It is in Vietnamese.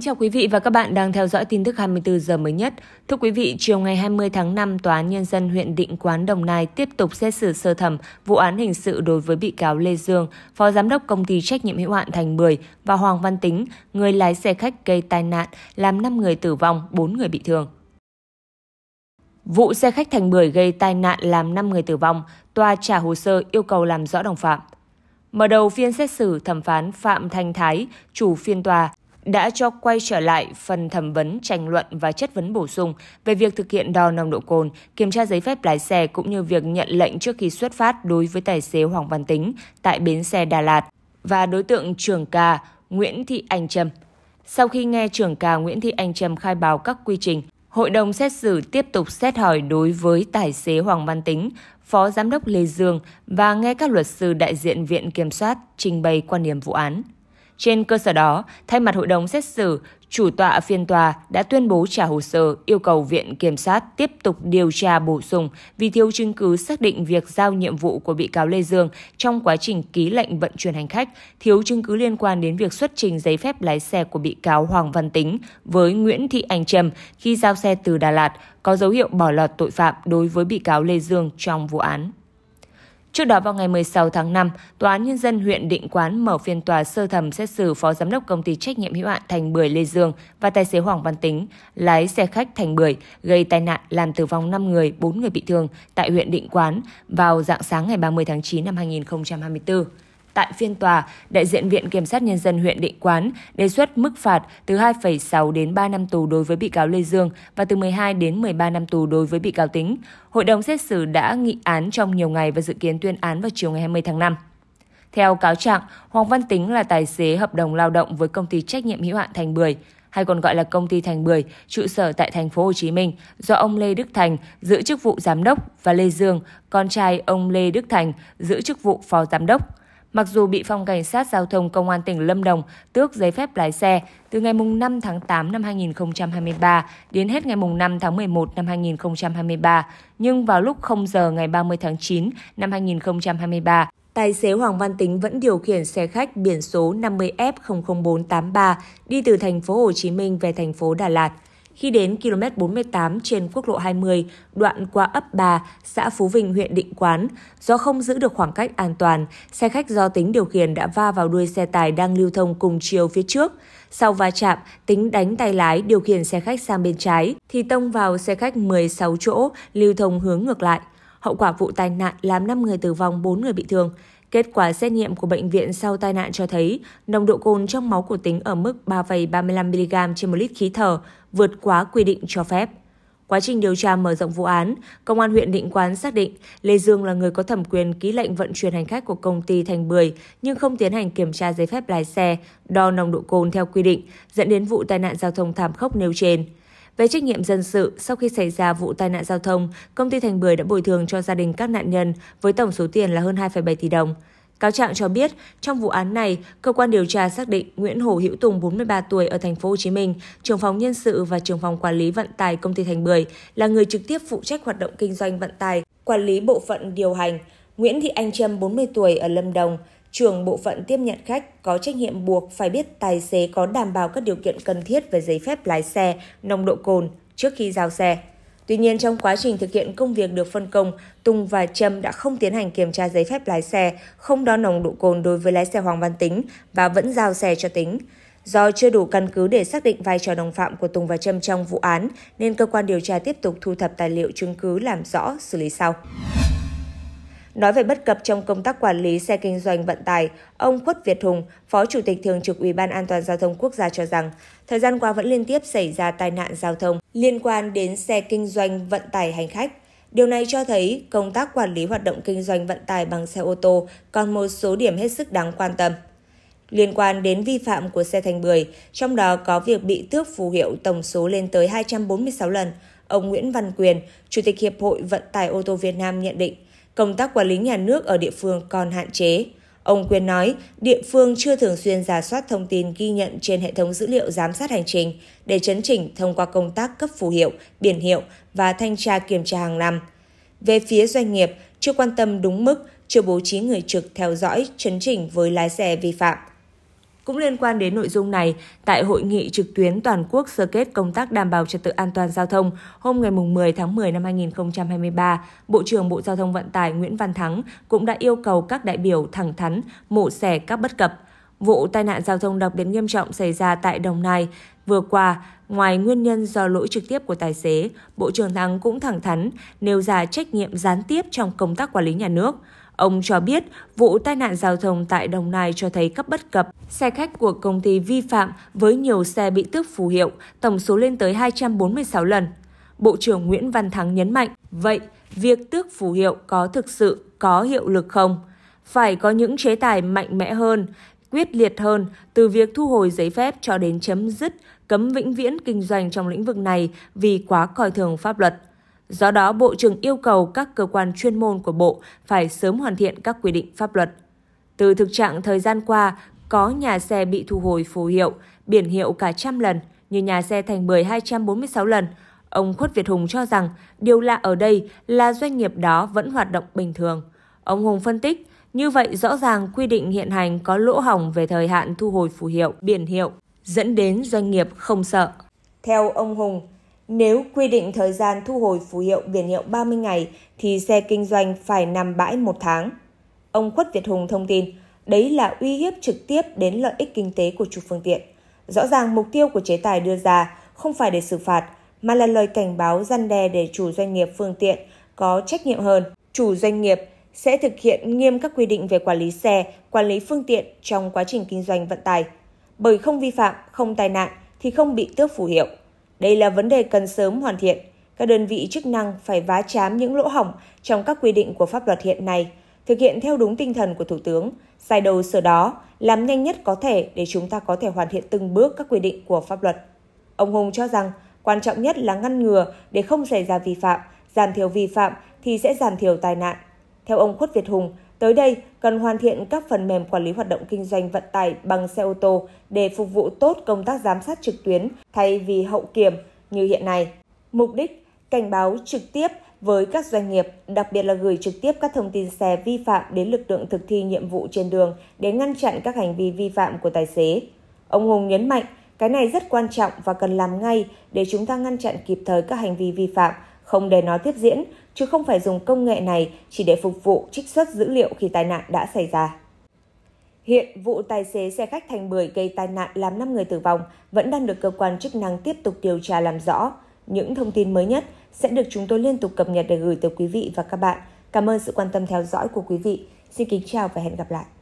Kính chào quý vị và các bạn đang theo dõi tin tức 24 giờ mới nhất. Thưa quý vị, chiều ngày 20 tháng 5, Tòa án Nhân dân huyện Định Quán Đồng Nai tiếp tục xét xử sơ thẩm vụ án hình sự đối với bị cáo Lê Dương, Phó Giám đốc Công ty Trách nhiệm hữu hạn Thành Bưởi và Hoàng Văn Tính, người lái xe khách gây tai nạn, làm 5 người tử vong, 4 người bị thương. Vụ xe khách Thành Bưởi gây tai nạn làm 5 người tử vong, tòa trả hồ sơ yêu cầu làm rõ đồng phạm. Mở đầu phiên xét xử, thẩm phán Phạm Thanh Thái, chủ phiên tòa, đã cho quay trở lại phần thẩm vấn, tranh luận và chất vấn bổ sung về việc thực hiện đo nồng độ cồn, kiểm tra giấy phép lái xe cũng như việc nhận lệnh trước khi xuất phát đối với tài xế Hoàng Văn Tính tại bến xe Đà Lạt và đối tượng trưởng ca Nguyễn Thị Anh Trâm. Sau khi nghe trưởng ca Nguyễn Thị Anh Trâm khai báo các quy trình, hội đồng xét xử tiếp tục xét hỏi đối với tài xế Hoàng Văn Tính, Phó Giám đốc Lê Dương và nghe các luật sư đại diện Viện Kiểm soát trình bày quan điểm vụ án. Trên cơ sở đó, thay mặt hội đồng xét xử, chủ tọa phiên tòa đã tuyên bố trả hồ sơ yêu cầu Viện Kiểm sát tiếp tục điều tra bổ sung vì thiếu chứng cứ xác định việc giao nhiệm vụ của bị cáo Lê Dương trong quá trình ký lệnh vận chuyển hành khách, thiếu chứng cứ liên quan đến việc xuất trình giấy phép lái xe của bị cáo Hoàng Văn Tính với Nguyễn Thị Anh Trâm khi giao xe từ Đà Lạt có dấu hiệu bỏ lọt tội phạm đối với bị cáo Lê Dương trong vụ án. Trước đó vào ngày 16 tháng 5, Tòa án Nhân dân huyện Định Quán mở phiên tòa sơ thẩm xét xử Phó Giám đốc Công ty Trách nhiệm hữu hạn Thành Bưởi Lê Dương và tài xế Hoàng Văn Tính, lái xe khách Thành Bưởi, gây tai nạn làm tử vong 5 người, 4 người bị thương tại huyện Định Quán vào dạng sáng ngày 30 tháng 9 năm 2024. Tại phiên tòa, đại diện Viện Kiểm sát Nhân dân huyện Định Quán đề xuất mức phạt từ 2,6 đến 3 năm tù đối với bị cáo Lê Dương và từ 12 đến 13 năm tù đối với bị cáo Tính. Hội đồng xét xử đã nghị án trong nhiều ngày và dự kiến tuyên án vào chiều ngày 20 tháng 5. Theo cáo trạng, Hoàng Văn Tính là tài xế hợp đồng lao động với công ty trách nhiệm hữu hạn Thành Bưởi, hay còn gọi là công ty Thành Bưởi, trụ sở tại thành phố Hồ Chí Minh, do ông Lê Đức Thành giữ chức vụ giám đốc và Lê Dương, con trai ông Lê Đức Thành giữ chức vụ phó giám đốc. Mặc dù bị phòng cảnh sát giao thông công an tỉnh Lâm Đồng tước giấy phép lái xe từ ngày 5 tháng 8 năm 2023 đến hết ngày 5 tháng 11 năm 2023, nhưng vào lúc 0 giờ ngày 30 tháng 9 năm 2023, tài xế Hoàng Văn Tính vẫn điều khiển xe khách biển số 50F00483 đi từ thành phố Hồ Chí Minh về thành phố Đà Lạt. Khi đến km 48 trên quốc lộ 20, đoạn qua ấp 3, xã Phú Vinh, huyện Định Quán, do không giữ được khoảng cách an toàn, xe khách do tính điều khiển đã va vào đuôi xe tải đang lưu thông cùng chiều phía trước. Sau va chạm, tính đánh tay lái điều khiển xe khách sang bên trái, thì tông vào xe khách 16 chỗ lưu thông hướng ngược lại. Hậu quả vụ tai nạn làm 5 người tử vong, 4 người bị thương. Kết quả xét nghiệm của bệnh viện sau tai nạn cho thấy nồng độ cồn trong máu của tính ở mức 3,35mg trên 1 lít khí thở, vượt quá quy định cho phép. Quá trình điều tra mở rộng vụ án, Công an huyện Định Quán xác định Lê Dương là người có thẩm quyền ký lệnh vận chuyển hành khách của công ty Thành Bưởi nhưng không tiến hành kiểm tra giấy phép lái xe, đo nồng độ cồn theo quy định, dẫn đến vụ tai nạn giao thông thảm khốc nêu trên. Về trách nhiệm dân sự, sau khi xảy ra vụ tai nạn giao thông, công ty Thành Bưởi đã bồi thường cho gia đình các nạn nhân với tổng số tiền là hơn 2,7 tỷ đồng. Cáo trạng cho biết, trong vụ án này, cơ quan điều tra xác định Nguyễn Hồ Hữu Tùng 43 tuổi ở thành phố Hồ Chí Minh, trưởng phòng nhân sự và trưởng phòng quản lý vận tải công ty Thành Bưởi là người trực tiếp phụ trách hoạt động kinh doanh vận tải, quản lý bộ phận điều hành. Nguyễn Thị Anh Trâm 40 tuổi ở Lâm Đồng, trưởng bộ phận tiếp nhận khách có trách nhiệm buộc phải biết tài xế có đảm bảo các điều kiện cần thiết về giấy phép lái xe, nồng độ cồn trước khi giao xe. Tuy nhiên trong quá trình thực hiện công việc được phân công, Tùng và Trâm đã không tiến hành kiểm tra giấy phép lái xe, không đo nồng độ cồn đối với lái xe Hoàng Văn Tính và vẫn giao xe cho Tính. Do chưa đủ căn cứ để xác định vai trò đồng phạm của Tùng và Trâm trong vụ án, nên cơ quan điều tra tiếp tục thu thập tài liệu chứng cứ làm rõ, xử lý sau. Nói về bất cập trong công tác quản lý xe kinh doanh vận tải, ông Khuất Việt Hùng, Phó Chủ tịch Thường trực Ủy ban An toàn Giao thông Quốc gia cho rằng, thời gian qua vẫn liên tiếp xảy ra tai nạn giao thông liên quan đến xe kinh doanh vận tải hành khách. Điều này cho thấy công tác quản lý hoạt động kinh doanh vận tải bằng xe ô tô còn một số điểm hết sức đáng quan tâm. Liên quan đến vi phạm của xe thành bưởi, trong đó có việc bị tước phù hiệu tổng số lên tới 246 lần, ông Nguyễn Văn Quyền, Chủ tịch Hiệp hội Vận tải ô tô Việt Nam nhận định – công tác quản lý nhà nước ở địa phương còn hạn chế. Ông Quyên nói, địa phương chưa thường xuyên giả soát thông tin ghi nhận trên hệ thống dữ liệu giám sát hành trình để chấn chỉnh thông qua công tác cấp phù hiệu, biển hiệu và thanh tra kiểm tra hàng năm. Về phía doanh nghiệp, chưa quan tâm đúng mức, chưa bố trí người trực theo dõi, chấn chỉnh với lái xe vi phạm. Cũng liên quan đến nội dung này, tại hội nghị trực tuyến toàn quốc sơ kết công tác đảm bảo trật tự an toàn giao thông hôm ngày 10 tháng 10 năm 2023, Bộ trưởng Bộ Giao thông Vận tải Nguyễn Văn Thắng cũng đã yêu cầu các đại biểu thẳng thắn mổ xẻ các bất cập. Vụ tai nạn giao thông đặc biệt nghiêm trọng xảy ra tại Đồng Nai vừa qua, ngoài nguyên nhân do lỗi trực tiếp của tài xế, Bộ trưởng Thắng cũng thẳng thắn nêu ra trách nhiệm gián tiếp trong công tác quản lý nhà nước – Ông cho biết vụ tai nạn giao thông tại Đồng Nai cho thấy cấp bất cập. Xe khách của công ty vi phạm với nhiều xe bị tước phù hiệu, tổng số lên tới 246 lần. Bộ trưởng Nguyễn Văn Thắng nhấn mạnh, vậy việc tước phù hiệu có thực sự có hiệu lực không? Phải có những chế tài mạnh mẽ hơn, quyết liệt hơn từ việc thu hồi giấy phép cho đến chấm dứt cấm vĩnh viễn kinh doanh trong lĩnh vực này vì quá coi thường pháp luật. Do đó, Bộ trưởng yêu cầu các cơ quan chuyên môn của Bộ phải sớm hoàn thiện các quy định pháp luật. Từ thực trạng thời gian qua, có nhà xe bị thu hồi phù hiệu, biển hiệu cả trăm lần, như nhà xe Thành Bưởi 246 lần. Ông Khuất Việt Hùng cho rằng điều lạ ở đây là doanh nghiệp đó vẫn hoạt động bình thường. Ông Hùng phân tích, như vậy rõ ràng quy định hiện hành có lỗ hỏng về thời hạn thu hồi phù hiệu, biển hiệu, dẫn đến doanh nghiệp không sợ. Theo ông Hùng, nếu quy định thời gian thu hồi phù hiệu biển hiệu 30 ngày thì xe kinh doanh phải nằm bãi một tháng. Ông Khuất Việt Hùng thông tin, đấy là uy hiếp trực tiếp đến lợi ích kinh tế của chủ phương tiện. Rõ ràng mục tiêu của chế tài đưa ra không phải để xử phạt, mà là lời cảnh báo răn đe để chủ doanh nghiệp phương tiện có trách nhiệm hơn. Chủ doanh nghiệp sẽ thực hiện nghiêm các quy định về quản lý xe, quản lý phương tiện trong quá trình kinh doanh vận tải. Bởi không vi phạm, không tai nạn thì không bị tước phù hiệu. Đây là vấn đề cần sớm hoàn thiện. Các đơn vị chức năng phải vá chám những lỗ hỏng trong các quy định của pháp luật hiện nay, thực hiện theo đúng tinh thần của Thủ tướng, sai đầu sửa đó, làm nhanh nhất có thể để chúng ta có thể hoàn thiện từng bước các quy định của pháp luật. Ông Hùng cho rằng, quan trọng nhất là ngăn ngừa để không xảy ra vi phạm, giảm thiểu vi phạm thì sẽ giảm thiểu tai nạn. Theo ông Khuất Việt Hùng, Tới đây, cần hoàn thiện các phần mềm quản lý hoạt động kinh doanh vận tải bằng xe ô tô để phục vụ tốt công tác giám sát trực tuyến thay vì hậu kiểm như hiện nay. Mục đích cảnh báo trực tiếp với các doanh nghiệp, đặc biệt là gửi trực tiếp các thông tin xe vi phạm đến lực lượng thực thi nhiệm vụ trên đường để ngăn chặn các hành vi vi phạm của tài xế. Ông Hùng nhấn mạnh, cái này rất quan trọng và cần làm ngay để chúng ta ngăn chặn kịp thời các hành vi vi phạm, không để nó tiếp diễn, chứ không phải dùng công nghệ này chỉ để phục vụ trích xuất dữ liệu khi tai nạn đã xảy ra. Hiện vụ tài xế xe khách thành bưởi gây tai nạn làm 5 người tử vong vẫn đang được cơ quan chức năng tiếp tục điều tra làm rõ. Những thông tin mới nhất sẽ được chúng tôi liên tục cập nhật để gửi tới quý vị và các bạn. Cảm ơn sự quan tâm theo dõi của quý vị. Xin kính chào và hẹn gặp lại.